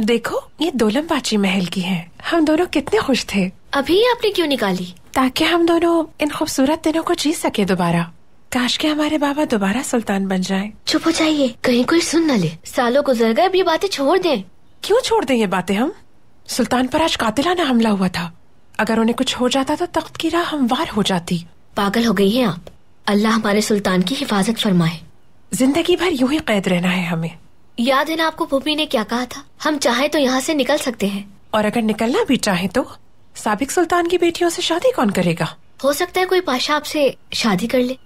देखो ये दोलम बाची महल की है हम दोनों कितने खुश थे अभी आपने क्यों निकाली ताकि हम दोनों इन खूबसूरत दिनों को जी सके दोबारा काश के हमारे बाबा दोबारा सुल्तान बन जाए चुप हो जाइए कहीं कोई सुन न ले सालों गुजर गए अब ये बातें छोड़ दें क्यों छोड़ दें ये बातें हम सुल्तान पर आज कातिलाना हमला हुआ था अगर उन्हें कुछ हो जाता तो तख्त की राह हमवार हो जाती पागल हो गई हैं आप अल्लाह हमारे सुल्तान की हिफाजत फरमाए जिंदगी भर यूं ही कैद रहना है हमें याद है ना आपको भूमि ने क्या कहा था हम चाहे तो यहाँ से निकल सकते हैं और अगर निकलना भी चाहे तो साबिक सुल्तान की बेटियों से शादी कौन करेगा हो सकता है कोई पाशा आपसे शादी कर ले